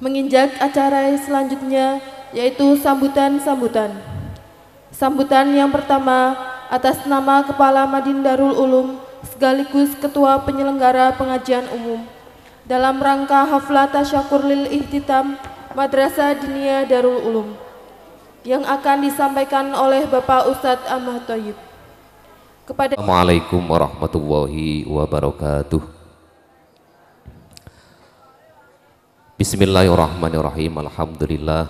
menginjak acara selanjutnya yaitu sambutan-sambutan. Sambutan yang pertama atas nama Kepala Madin Darul Ulum sekaligus Ketua Penyelenggara Pengajian Umum dalam rangka Hafla Tasyakur Lil Ihtitam Madrasah Dinia Darul Ulum yang akan disampaikan oleh Bapak Ustadz Ahmad Toyib. Kepada Assalamualaikum warahmatullahi wabarakatuh. Bismillahirrahmanirrahim. Alhamdulillah.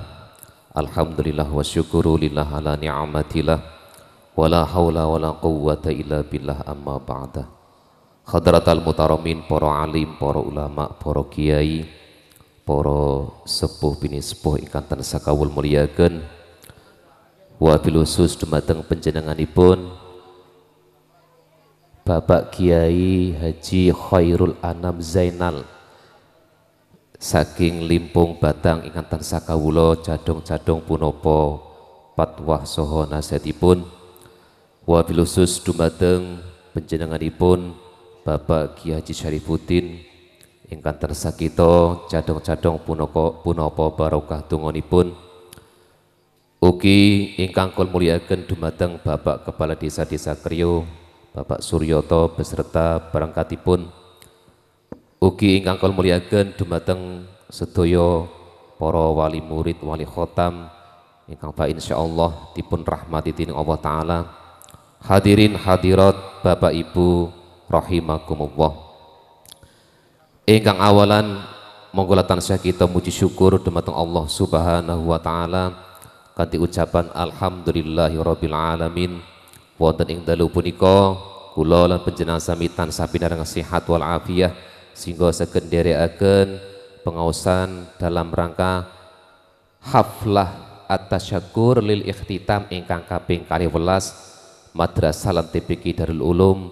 Alhamdulillah wa syukuru lillah ala ni'amatillah. Wala haula wala quwwata illa billah amma ba'da. Khadratal mutaramin, para alim, para ulama, para kiai, para sepuh bini sepuh ikan tansah kawul muliakeun. Wa bil dumateng panjenenganipun Bapak Kiai Haji Khairul Anam Zainal saking limpung batang ingkang tansah cadong-cadong punopo, patwah soho nasihatipun wa dumateng penjenenganipun Bapak Kiai Haji Syarifuddin ingkang tansah kita cadhong barokah tungonipun ugi ingkang kul mulyakaken dumateng Bapak Kepala Desa Desa Kriyo Bapak Suryoto beserta barangkatipun Ugi ingkang kula mulyakaken dumateng sedaya para wali murid, wali khotam ingkang ba insyaallah dipun rahmati dening Allah taala. Hadirin hadirat Bapak Ibu rahimakumullah. Ingkang awalan monggo tansah kita muji syukur dumateng Allah Subhanahu wa taala kanthi ucapan alhamdulillahirabbil alamin. Wonten ing dalu punika kula lan panjenengan sami tansah pinarengan sihat wal afiat sehingga saged akan pengawasan dalam rangka haflah atas syakur lil ikhtitam ingkang kaping welas Madrasah lan TPK Darul Ulum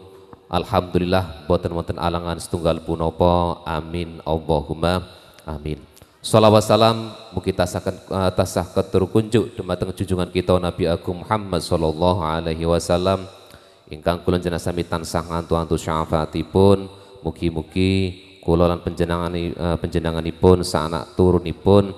Alhamdulillah boten wonten alangan setunggal punopo amin Allahumma amin Salawat salam mugi tasaken eh, tasah ketur kunjuk dumateng junjungan kita Nabi Agung Muhammad sallallahu alaihi wasallam ingkang kula jenazah sami tansah ngantu-antu syafaatipun mugi-mugi kula lan panjenengan eh, panjenenganipun sanak turunipun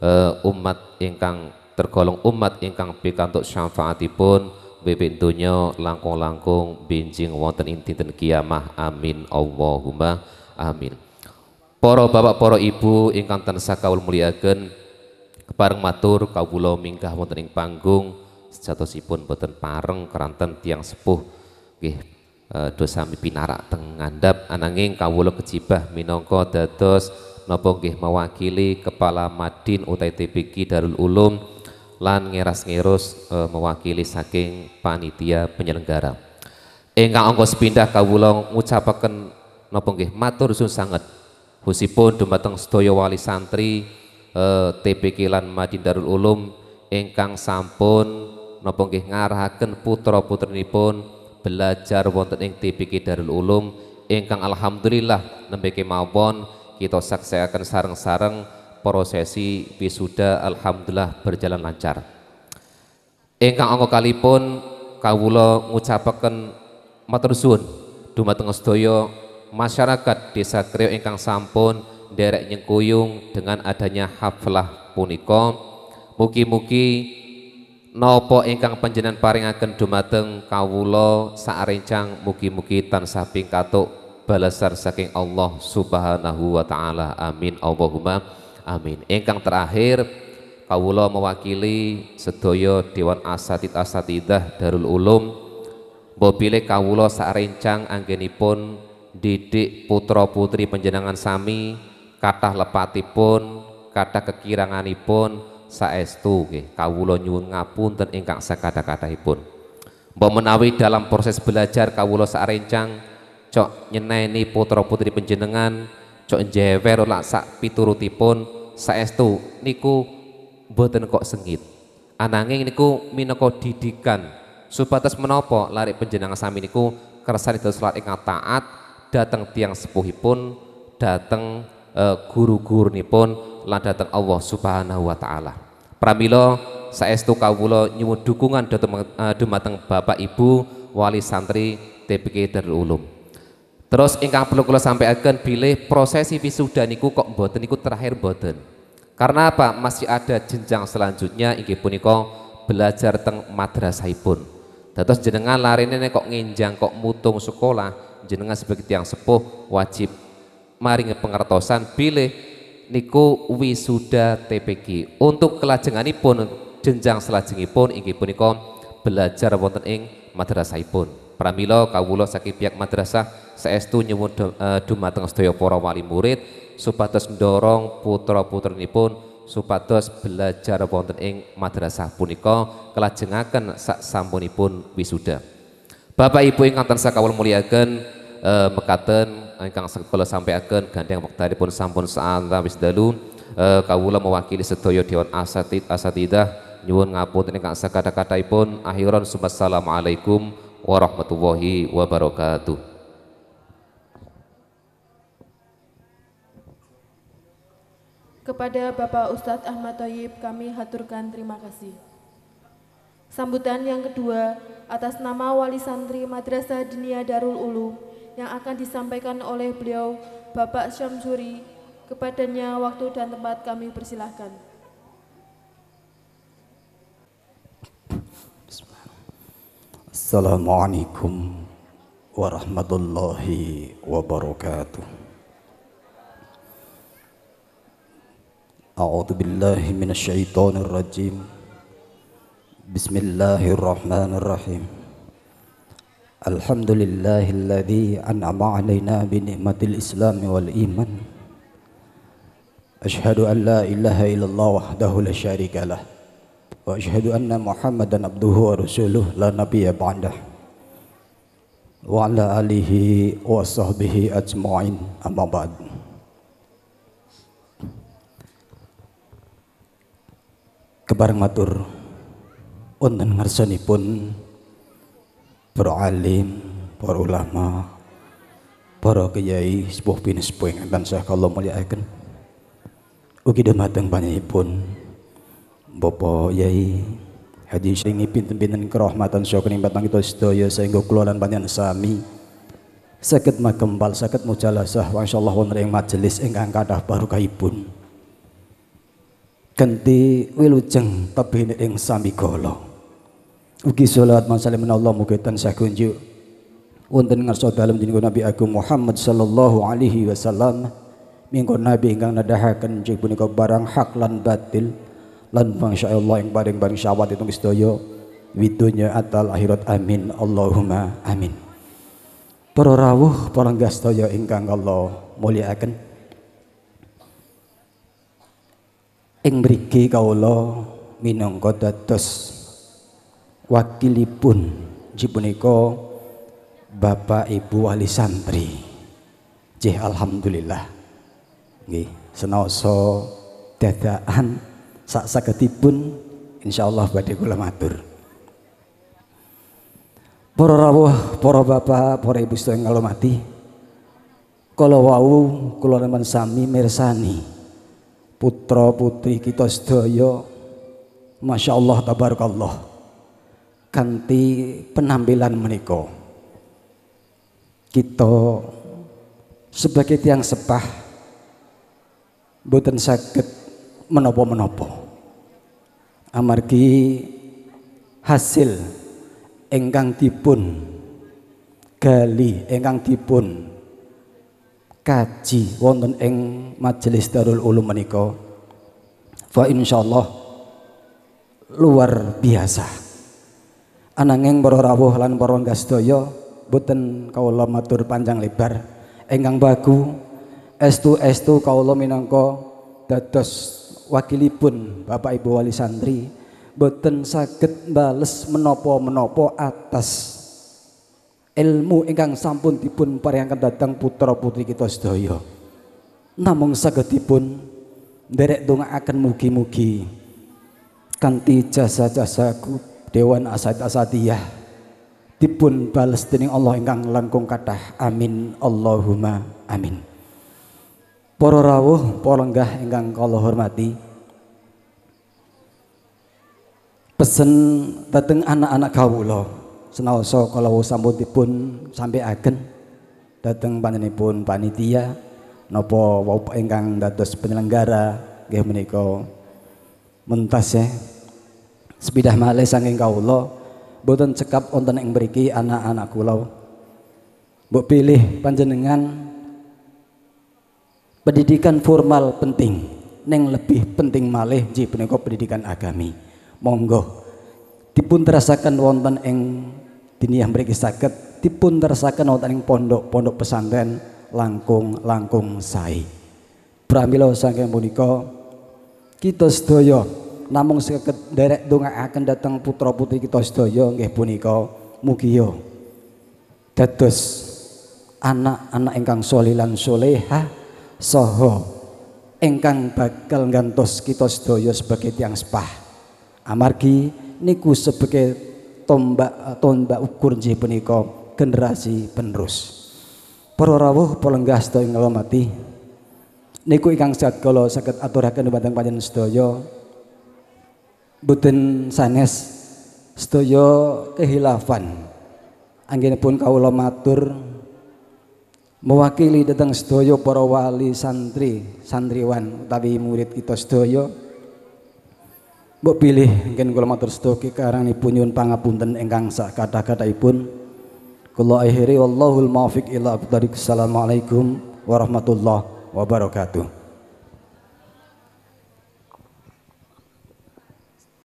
eh, umat ingkang tergolong umat ingkang pikantuk syafaatipun bebek dunya langkung-langkung binjing wonten ing dinten kiamah amin Allahumma amin para bapak para ibu ingkang tansah kaul mulyakaken kepareng matur kawula minggah wonten ing panggung sejatosipun boten pareng keranten tiang sepuh nggih Eh, dosa pinarak teng ngandhap ananging kawula kejibah minongko dados napa nggih mewakili kepala Madin utai TPG Darul Ulum lan ngeras ngerus e, eh, mewakili saking panitia penyelenggara ingkang ongkos sepindah kawulong ngucapakan napa matur suwun sangat husipun dumateng sedaya wali santri e, eh, TPG lan Madin Darul Ulum ingkang sampun ngarah nggih ngarahaken putra-putrinipun belajar wonten ing TPK Darul Ulum ingkang alhamdulillah nembe kemawon kita saksikan sareng-sareng prosesi wisuda alhamdulillah berjalan lancar. Ingkang angka kalipun kawula ngucapaken matur suwun dumateng sedaya masyarakat Desa Kreo ingkang sampun derek nyengkuyung dengan adanya haflah punika mugi-mugi napa ingkang panjenengan paringaken dumateng kawula sarencang mugi-mugi tansah ping katuk balasan saking Allah Subhanahu wa taala. Amin. Allahumma amin. Ingkang terakhir kawula mewakili sedaya Dewan Asatid Asatidah Darul Ulum mobile kawula sarencang anggenipun didik putra-putri panjenengan sami kathah lepatipun, kata kekiranganipun saestu nggih kawula nyuwun ngapunten ingkang kata kadahipun mbok menawi dalam proses belajar kawula sarencang cok nyeneni putra-putri penjenengan cok jewer lak sak piturutipun saestu niku mboten kok sengit ananging niku minangka didikan supados menopo lari penjenengan sami niku kersan itu salat ingkang taat dateng tiang sepuhipun dateng eh, guru-guru nipun lan dateng Allah Subhanahu wa taala. Pramilo saestu kawulo nyuwun dukungan eh, dumateng Bapak Ibu wali santri TPK Darul Ulum. Terus ingkang perlu kula sampaikan bilih prosesi wisuda niku kok mboten niku terakhir mboten. Karena apa? Masih ada jenjang selanjutnya inggih punika belajar teng madrasahipun. Dados jenengan larine kok nginjang kok mutung sekolah jenengan sebagai tiang sepuh wajib maringi pengertosan bilih niku wisuda TPG. Untuk kelajenganipun jenjang selajengipun inggih punika belajar wonten ing madrasahipun. Pramila kawula saking pihak madrasah saestu nyuwun e, dumateng sedaya para wali murid supados ndorong putra-putrinipun supados belajar wonten ing madrasah punika kelajengaken sak sampunipun wisuda. Bapak Ibu ingkang tansah kawula mulyakaken uh, eh, mekaten ingkang sampai akan gandeng pun sampun saat wis dalu uh, eh, kawula mewakili setoyo dewan asatid asatidah nyuwun ngapun ini kak sekata kata pun akhiran assalamualaikum warahmatullahi wabarakatuh Kepada Bapak Ustadz Ahmad Toyib kami haturkan terima kasih. Sambutan yang kedua atas nama Wali Santri Madrasah Dinia Darul Ulum yang akan disampaikan oleh beliau Bapak Syamsuri kepadanya waktu dan tempat kami persilahkan. Assalamualaikum warahmatullahi wabarakatuh. A'udzu billahi minasy syaithanir rajim. Bismillahirrahmanirrahim. الحمد لله الذي أنعم علينا بنعمة الإسلام والإيمان أشهد أن لا إله إلا الله وحده لا شريك له وأشهد أن محمدا عبده ورسوله لا نبي بعده وعلى آله وصحبه أجمعين أما بعد Kebarang matur wonten ngarsanipun para alim, para ulama, para kiai sepuh bin sepuh yang tansah kala mulyakaken. Ugi banyak pun, bopo Yai Haji Syingi pinten-pinten kerahmatan syukur nimbatan kita sedaya sehingga keluaran banyak panjenengan sami saged makembal sakit mujalasah wa insyaallah wonten ing majelis enggak ingkang kathah barokahipun. Genti wilujeng tapi ini ing sami golong. Ugi salawat masalim Allah mugi tansah kunjuk wonten ngarsa dalem jeneng Nabi Agung Muhammad sallallahu alaihi wasallam minggu Nabi ingkang nadahaken jeneng punika barang hak lan batil lan bangsa Allah yang bareng barang syawat itu sedaya widunya atal akhirat amin Allahumma amin para rawuh para gastaya ingkang Allah mulyakaken ing mriki kawula minangka dados wakilipun jipuniko Bapak Ibu Wali Santri Jih Alhamdulillah Gih, senoso dadaan sak saketipun insyaallah badhe kula matur para rawuh para bapak para ibu sedaya ngalamati kala wau kula naman sami mirsani putra putri kita sedaya masyaallah tabarakallah Ganti penampilan meniko, Kita sebagai tiang sepah boten sakit menopo-menopo. Amargi hasil enggang dipun gali enggang dipun kaji wonten ing majelis Darul Ulum menika fa insyaallah luar biasa. Ananging para rawuh lan para gasdaya boten kawula matur panjang lebar ingkang bagu estu-estu kawula minangka dados wakilipun Bapak Ibu Wali Santri boten saged bales menapa-menapa atas ilmu ingkang sampun dipun paringaken dhateng putra-putri kita sedaya. Namung sagedipun nderek dongaaken mugi-mugi kanthi jasa-jasa Dewan Asad Asadiyah dipun balas dening Allah ingkang langkung kathah amin Allahumma amin para rawuh enggang Allah ingkang hormati pesen dateng anak-anak kawula senaosa kala tipun dipun agen dateng panjenenganipun panitia nopo wau ingkang dados penyelenggara nggih menika mentas ya Sepidah malih saking kawula boten cekap wonten ing mriki anak-anak kula. Mbok pilih panjenengan pendidikan formal penting neng lebih penting malih ji punika pendidikan agami. Monggo dipun terasaken wonten ing yang mriki saged dipun terasakan wonten ing pondok-pondok pesantren langkung-langkung sae. Pramila saking punika kita sedaya namung seket derek akan datang putra putri kita sedaya nggih punika mugiyo, yo dados anak-anak ingkang soleh lan soleha soho, ingkang bakal nggantos kita sedaya sebagai tiang sepah amargi niku sebagai tombak tombak ukur nggih punika generasi penerus para rawuh palenggah sedaya nglomati niku ingkang saged sakit aturakan di dhumateng panjenengan sedaya buten sanes sedaya kehilafan pun kau matur mewakili datang sedaya para wali santri santriwan tapi murid kita sedaya bu pilih angin kula matur sedaya karangnipun nyuwun pangapunten enggang sak kata kata ipun kalau akhiri wallahul muwaffiq ila aqdari assalamualaikum warahmatullahi wabarakatuh